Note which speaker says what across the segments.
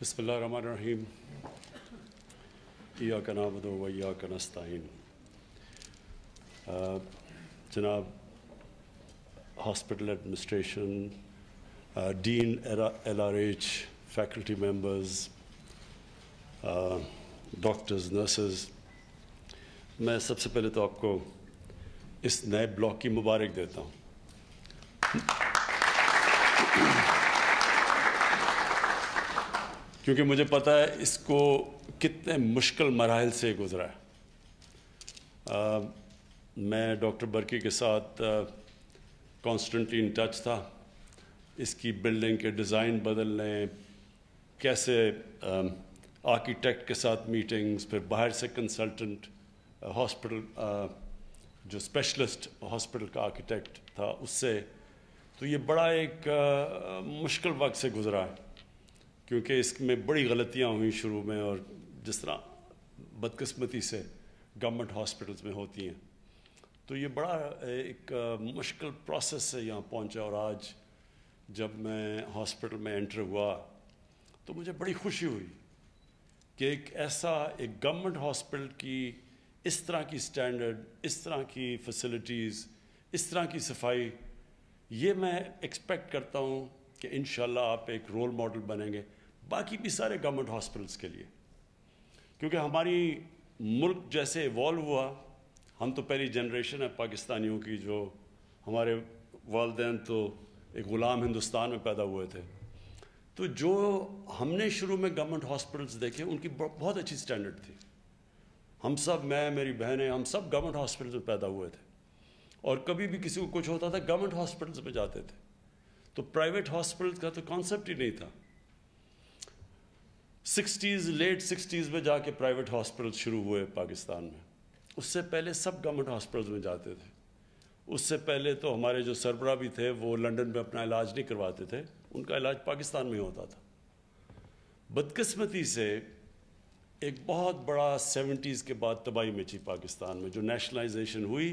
Speaker 1: बसमीम या कनाबद या कनस्ताइन जनाब hospital administration dean L R H faculty members doctors nurses मैं सबसे पहले तो आपको इस नए ब्लॉक की मुबारक देता हूँ क्योंकि मुझे पता है इसको कितने मुश्किल मराहल से गुज़रा है आ, मैं डॉक्टर बर्की के साथ कॉन्स्टेंटली इन टच था इसकी बिल्डिंग के डिज़ाइन बदलने कैसे आर्किटेक्ट के साथ मीटिंग्स फिर बाहर से कंसल्टेंट हॉस्पिटल जो स्पेशलिस्ट हॉस्पिटल का आर्किटेक्ट था उससे तो ये बड़ा एक आ, मुश्किल वक्त से गुज़रा है क्योंकि इसमें बड़ी गलतियाँ हुई शुरू में और जिस तरह बदकस्मती से गवर्नमेंट हॉस्पिटल्स में होती हैं तो ये बड़ा एक मुश्किल प्रोसेस से यहाँ पहुँचा और आज जब मैं हॉस्पिटल में एंटर हुआ तो मुझे बड़ी खुशी हुई कि एक ऐसा एक गवर्नमेंट हॉस्पिटल की इस तरह की स्टैंडर्ड इस तरह की फैसिलिटीज़ इस तरह की सफाई ये मैं एक्सपेक्ट करता हूँ कि इन आप एक रोल मॉडल बनेंगे बाकी भी सारे गवर्नमेंट हॉस्पिटल्स के लिए क्योंकि हमारी मुल्क जैसे इवॉल्व हुआ हम तो पहली जनरेशन है पाकिस्तानियों की जो हमारे वालदेन तो एक ग़ुलाम हिंदुस्तान में पैदा हुए थे तो जो हमने शुरू में गवर्नमेंट हॉस्पिटल्स देखे उनकी बहुत अच्छी स्टैंडर्ड थी हम सब मैं मेरी बहनें हम सब गवर्नमेंट हॉस्पिटल्स में पैदा हुए थे और कभी भी किसी को कुछ होता था गवर्नमेंट हॉस्पिटल्स में जाते थे तो प्राइवेट हॉस्पिटल का तो कॉन्सेप्ट ही नहीं था सिक्सटीज़ लेट सिक्सटीज़ में जाके प्राइवेट हॉस्पिटल शुरू हुए पाकिस्तान में उससे पहले सब गवर्नमेंट हॉस्पिटल्स में जाते थे उससे पहले तो हमारे जो सरबरा भी थे वो लंदन में अपना इलाज नहीं करवाते थे उनका इलाज पाकिस्तान में होता था बदकस्मती से एक बहुत बड़ा सेवेंटीज़ के बाद तबाही मची पाकिस्तान में जो नेशनलाइजेशन हुई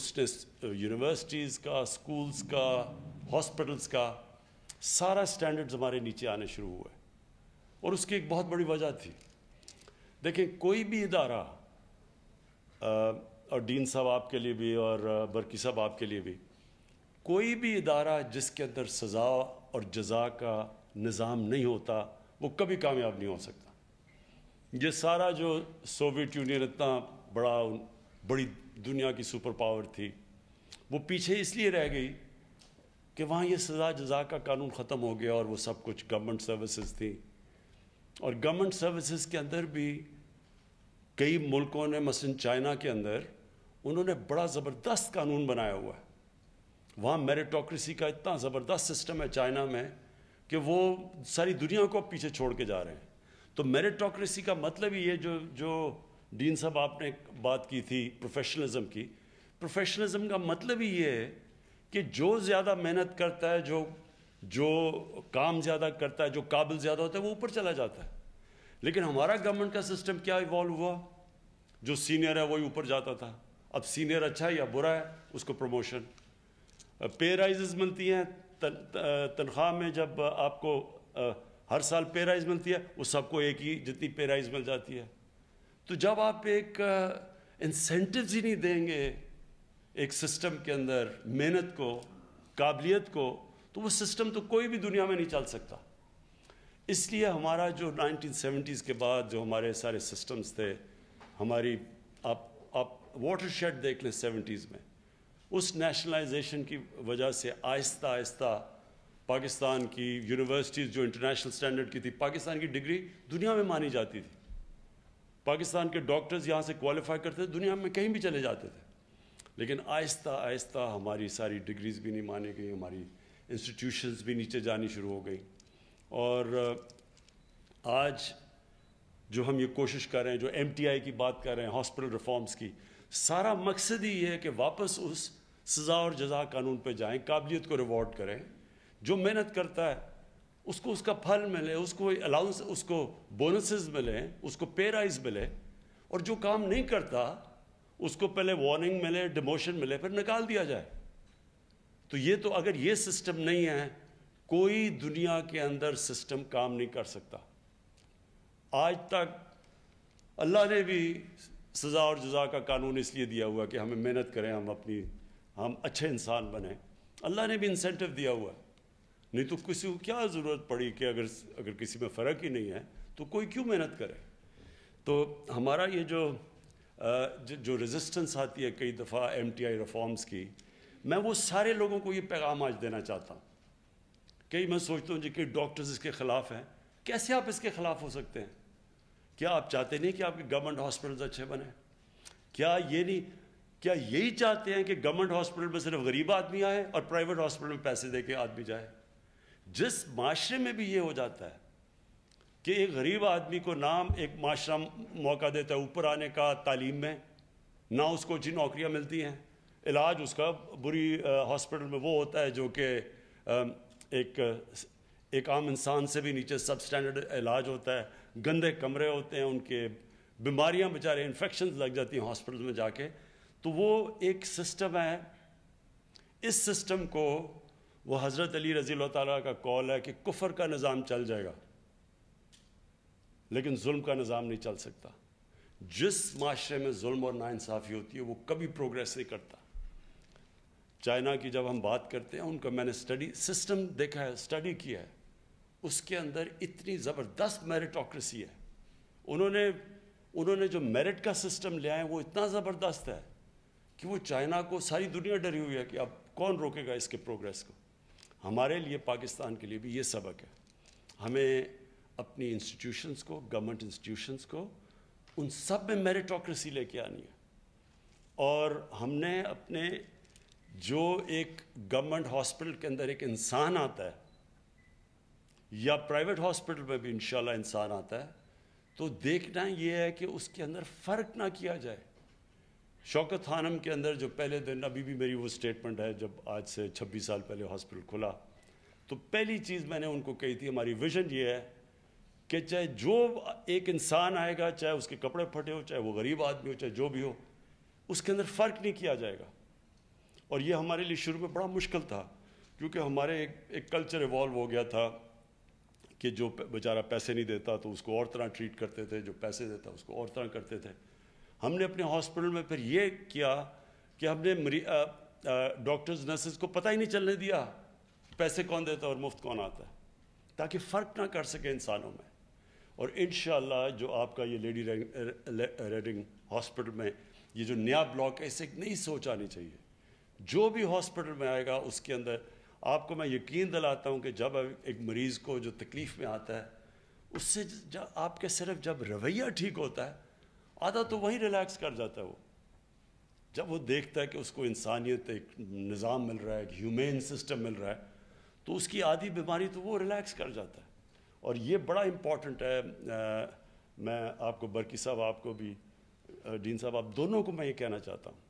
Speaker 1: उसने यूनिवर्सिटीज़ uh, का स्कूल्स का हॉस्पिटल्स का सारा स्टैंडर्ड्स हमारे नीचे आने शुरू हुए और उसकी एक बहुत बड़ी वजह थी देखें कोई भी इदारा और डीन साहब आपके लिए भी और बरकी साहब आपके लिए भी कोई भी इदारा जिसके अंदर सज़ा और जजा का निज़ाम नहीं होता वो कभी कामयाब नहीं हो सकता ये सारा जो सोवियत यूनियन इतना बड़ा बड़ी दुनिया की सुपर पावर थी वो पीछे इसलिए रह गई कि वहाँ ये सज़ा जजा का कानून ख़त्म हो गया और वो सब कुछ गवर्नमेंट सर्विसेज थी और गवर्नमेंट सर्विसेज के अंदर भी कई मुल्कों ने मसिन चाइना के अंदर उन्होंने बड़ा ज़बरदस्त कानून बनाया हुआ है वहाँ मेरिटोक्रेसी का इतना ज़बरदस्त सिस्टम है चाइना में कि वो सारी दुनिया को पीछे छोड़ के जा रहे हैं तो मेरिटोक्रेसी का मतलब ही ये जो जो डीन साहब आपने बात की थी प्रोफेशनलिज्म की प्रोफेशनलिज्म का मतलब ही ये है कि जो ज़्यादा मेहनत करता है जो जो काम ज़्यादा करता है जो काबिल ज़्यादा होता है वो ऊपर चला जाता है लेकिन हमारा गवर्नमेंट का सिस्टम क्या इवॉल्व हुआ जो सीनियर है वही ऊपर जाता था अब सीनियर अच्छा है या बुरा है उसको प्रमोशन पे राइज मिलती हैं तनख्वाह में जब आपको हर साल पे राइज मिलती है वो सबको एक ही जितनी पे राइज मिल जाती है तो जब आप एक इंसेंटिव ही नहीं देंगे एक सिस्टम के अंदर मेहनत को काबिलियत को तो वो सिस्टम तो कोई भी दुनिया में नहीं चल सकता इसलिए हमारा जो 1970s के बाद जो हमारे सारे सिस्टम्स थे हमारी आप आप वाटर शेड देख लें सेवेंटीज़ में उस नेशनलाइजेशन की वजह से आहिस्ता आहिस्ता पाकिस्तान की यूनिवर्सिटीज़ जो इंटरनेशनल स्टैंडर्ड की थी पाकिस्तान की डिग्री दुनिया में मानी जाती थी पाकिस्तान के डॉक्टर्स यहाँ से क्वालिफाई करते थे दुनिया में कहीं भी चले जाते थे लेकिन आहिस्ता आहिस्ता हमारी सारी डिग्रीज़ भी नहीं मानी गई हमारी इंस्टीट्यूशंस भी नीचे जानी शुरू हो गई और आज जो हम ये कोशिश कर रहे हैं जो एम की बात कर रहे हैं हॉस्पिटल रिफॉर्म्स की सारा मकसद ही है कि वापस उस सज़ा और जजा कानून पे जाएं काबिलियत को रिवॉर्ड करें जो मेहनत करता है उसको उसका फल मिले उसको अलाउंस उसको बोनसेस मिले उसको पे राइज मिले और जो काम नहीं करता उसको पहले वार्निंग मिले डिमोशन मिले फिर निकाल दिया जाए तो ये तो अगर ये सिस्टम नहीं है कोई दुनिया के अंदर सिस्टम काम नहीं कर सकता आज तक अल्लाह ने भी सज़ा और जजा का कानून इसलिए दिया हुआ कि हमें मेहनत करें हम अपनी हम अच्छे इंसान बने अल्लाह ने भी इंसेंटिव दिया हुआ है नहीं तो किसी को क्या ज़रूरत पड़ी कि अगर अगर किसी में फ़र्क ही नहीं है तो कोई क्यों मेहनत करे तो हमारा ये जो जो, रेजिस्टेंस आती है कई दफ़ा एम टी आई रिफॉर्म्स की मैं वो सारे लोगों को ये पैगाम आज देना चाहता हूँ कई मैं सोचता हूँ जी कि डॉक्टर्स इसके ख़िलाफ़ हैं कैसे आप इसके ख़िलाफ़ हो सकते हैं क्या आप चाहते नहीं कि आपके गवर्नमेंट हॉस्पिटल्स अच्छे बने क्या ये नहीं क्या यही चाहते हैं कि गवर्नमेंट हॉस्पिटल में सिर्फ गरीब आदमी आए और प्राइवेट हॉस्पिटल में पैसे दे के आदमी जाए जिस माशरे में भी ये हो जाता है कि एक गरीब आदमी को नाम एक माशरा मौका देता है ऊपर आने का तालीम में ना उसको अच्छी नौकरियाँ मिलती हैं इलाज उसका बुरी हॉस्पिटल में वो होता है जो कि एक एक आम इंसान से भी नीचे सब स्टैंडर्ड इलाज होता है गंदे कमरे होते हैं उनके बीमारियां बेचारे इन्फेक्शन लग जाती हैं हॉस्पिटल में जाके तो वो एक सिस्टम है इस सिस्टम को वो हज़रत अली रजील ताला का कॉल है कि कुफर का निज़ाम चल जाएगा लेकिन जुल्म का निज़ाम नहीं चल सकता जिस माशरे में जुल्म और नाानसाफ़ी होती है वो कभी प्रोग्रेस नहीं करता चाइना की जब हम बात करते हैं उनका मैंने स्टडी सिस्टम देखा है स्टडी किया है उसके अंदर इतनी ज़बरदस्त मेरिटोक्रेसी है उन्होंने उन्होंने जो मेरिट का सिस्टम लिया है वो इतना ज़बरदस्त है कि वो चाइना को सारी दुनिया डरी हुई है कि अब कौन रोकेगा इसके प्रोग्रेस को हमारे लिए पाकिस्तान के लिए भी ये सबक है हमें अपनी इंस्टीट्यूशंस को गवर्नमेंट इंस्टीट्यूशंस को उन सब में मेरिटोक्रेसी लेके आनी है और हमने अपने जो एक गवर्नमेंट हॉस्पिटल के अंदर एक इंसान आता है या प्राइवेट हॉस्पिटल में भी इंशाल्लाह इंसान आता है तो देखना यह है कि उसके अंदर फ़र्क ना किया जाए शौकत खानम के अंदर जो पहले दिन अभी भी मेरी वो स्टेटमेंट है जब आज से 26 साल पहले हॉस्पिटल खुला तो पहली चीज़ मैंने उनको कही थी हमारी विजन ये है कि चाहे जो एक इंसान आएगा चाहे उसके कपड़े फटे हो चाहे वो गरीब आदमी हो चाहे जो भी हो उसके अंदर फ़र्क नहीं किया जाएगा और ये हमारे लिए शुरू में बड़ा मुश्किल था क्योंकि हमारे एक, एक कल्चर इवॉल्व हो गया था कि जो बेचारा पैसे नहीं देता तो उसको और तरह ट्रीट करते थे जो पैसे देता उसको और तरह करते थे हमने अपने हॉस्पिटल में फिर ये किया कि हमने डॉक्टर्स नर्सेज को पता ही नहीं चलने दिया पैसे कौन देता और मुफ्त कौन आता है ताकि फ़र्क ना कर सके इंसानों में और इन जो आपका ये लेडी रेडिंग हॉस्पिटल में ये जो नया ब्लॉक है इसे एक नई सोच आनी चाहिए जो भी हॉस्पिटल में आएगा उसके अंदर आपको मैं यकीन दिलाता हूँ कि जब एक मरीज़ को जो तकलीफ़ में आता है उससे जब आपके सिर्फ जब रवैया ठीक होता है आधा तो वहीं रिलैक्स कर जाता है वो जब वो देखता है कि उसको इंसानियत एक निज़ाम मिल रहा है एक ह्यूमेन सिस्टम मिल रहा है तो उसकी आधी बीमारी तो वो रिलैक्स कर जाता है और ये बड़ा इम्पॉर्टेंट है आ, मैं आपको बरकी साहब आपको भी डीन साहब आप दोनों को मैं ये कहना चाहता हूँ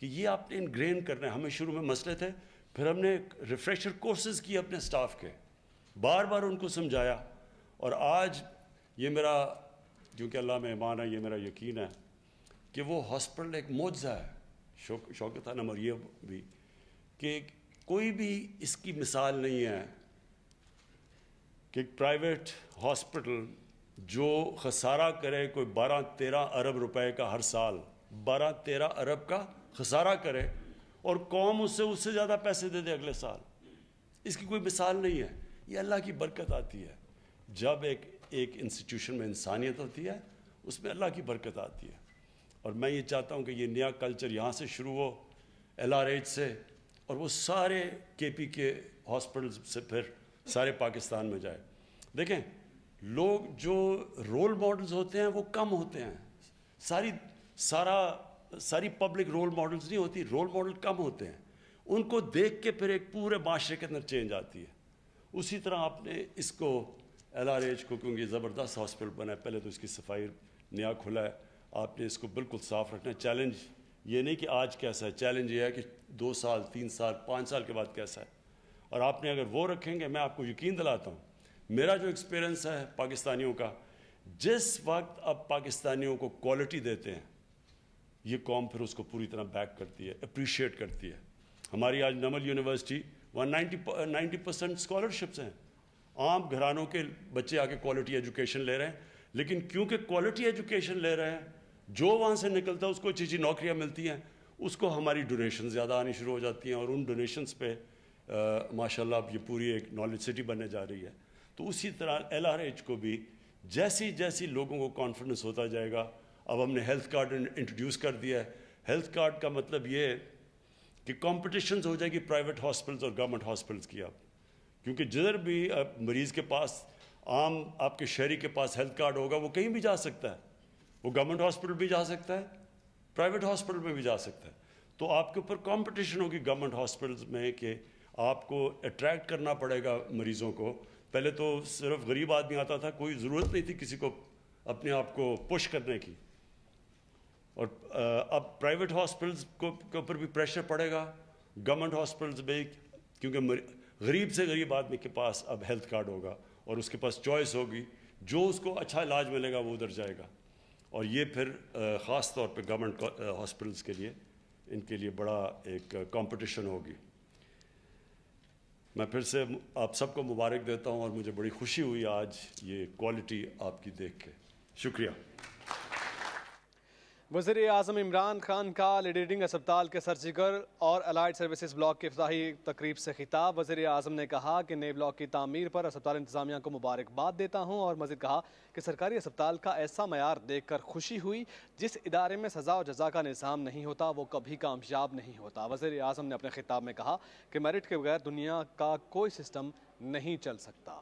Speaker 1: कि ये आपने इनग्रेन करना है हमें शुरू में मसले थे फिर हमने रिफ्रेशर कोर्सेज किए अपने स्टाफ के बार बार उनको समझाया और आज ये मेरा क्योंकि अल्लाह में ईमान है ये मेरा यकीन है कि वो हॉस्पिटल एक मुआवजा है शौक शौकत अनम ये भी कि कोई भी इसकी मिसाल नहीं है कि प्राइवेट हॉस्पिटल जो खसारा करे कोई बारह तेरह अरब रुपए का हर साल बारह तेरह अरब का खसारा करे और कौम उससे उससे ज़्यादा पैसे दे दे अगले साल इसकी कोई मिसाल नहीं है ये अल्लाह की बरकत आती है जब एक एक इंस्टीट्यूशन में इंसानियत होती है उसमें अल्लाह की बरकत आती है और मैं ये चाहता हूँ कि ये नया कल्चर यहाँ से शुरू हो एल आर एच से और वो सारे के पी के हॉस्पिटल से फिर सारे पाकिस्तान में जाए देखें लोग जो रोल मॉडल्स होते हैं वो कम होते हैं सारी सारा सारी पब्लिक रोल मॉडल्स नहीं होती रोल मॉडल कम होते हैं उनको देख के फिर एक पूरे माशरे के अंदर चेंज आती है उसी तरह आपने इसको एल आर एच को क्योंकि ज़बरदस्त हॉस्पिटल बना है पहले तो इसकी सफाई नया खुला है आपने इसको बिल्कुल साफ़ रखना है चैलेंज ये नहीं कि आज कैसा है चैलेंज ये है कि दो साल तीन साल पाँच साल के बाद कैसा है और आपने अगर वो रखेंगे मैं आपको यकीन दिलाता हूँ मेरा जो एक्सपीरियंस है पाकिस्तानियों का जिस वक्त अब पाकिस्तानियों को क्वालिटी देते हैं ये कॉम फिर उसको पूरी तरह बैक करती है अप्रिशिएट करती है हमारी आज नमल यूनिवर्सिटी वहाँ नाइन्टी नाइन्टी परसेंट स्कॉलरशिप्स हैं आम घरानों के बच्चे आके क्वालिटी एजुकेशन ले रहे हैं लेकिन क्योंकि क्वालिटी एजुकेशन ले रहे हैं जो वहाँ से निकलता है उसको अच्छी अच्छी नौकरियाँ मिलती हैं उसको हमारी डोनेशन ज़्यादा आनी शुरू हो जाती हैं और उन डोनेशंस पे माशा अब ये पूरी एक नॉलेज सिटी बनने जा रही है तो उसी तरह एल को भी जैसी जैसी लोगों को कॉन्फिडेंस होता जाएगा अब हमने हेल्थ कार्ड इंट्रोड्यूस कर दिया है हेल्थ कार्ड का मतलब ये है कि कॉम्पिटिशन हो जाएगी प्राइवेट हॉस्पिटल्स और गवर्नमेंट हॉस्पिटल्स की अब क्योंकि जिधर भी मरीज़ के पास आम आपके शहरी के पास हेल्थ कार्ड होगा वो कहीं भी जा सकता है वो गवर्नमेंट हॉस्पिटल भी जा सकता है प्राइवेट हॉस्पिटल में भी जा सकता है तो आपके ऊपर कंपटीशन होगी गवर्नमेंट हॉस्पिटल्स में कि आपको अट्रैक्ट करना पड़ेगा मरीज़ों को पहले तो सिर्फ गरीब आदमी आता था कोई ज़रूरत नहीं थी किसी को अपने आप को पुश करने की और अब प्राइवेट हॉस्पिटल्स को के ऊपर भी प्रेशर पड़ेगा गवर्नमेंट हॉस्पिटल्स में क्योंकि गरीब से गरीब आदमी के पास अब हेल्थ कार्ड होगा और उसके पास चॉइस होगी जो उसको अच्छा इलाज मिलेगा वो उधर जाएगा और ये फिर ख़ास तौर पे गवर्नमेंट हॉस्पिटल्स के लिए इनके लिए बड़ा एक कंपटीशन होगी मैं फिर से आप सबको मुबारक देता हूँ और मुझे बड़ी खुशी हुई आज ये क्वालिटी आपकी देख के शुक्रिया वजीर अजम इमरान खान का लीडिंग अस्पताल के सर्जिकल और अलाइड सर्विसज़ ब्लॉक की अफ्ताही तकरीब से खिताब वजी अजम ने कहा कि नए ब्लॉक की तमीर पर अस्पताल इंतजामिया को मुबारकबाद देता हूँ और मजीद कहा कि सरकारी अस्पताल का ऐसा मैार देख कर खुशी हुई जिस इदारे में सजा और जजा का निज़ाम नहीं होता वो कभी कामयाब नहीं होता वजीर अजम ने अपने खिताब में कहा कि मेरिट के बगैर दुनिया का कोई सिस्टम नहीं चल सकता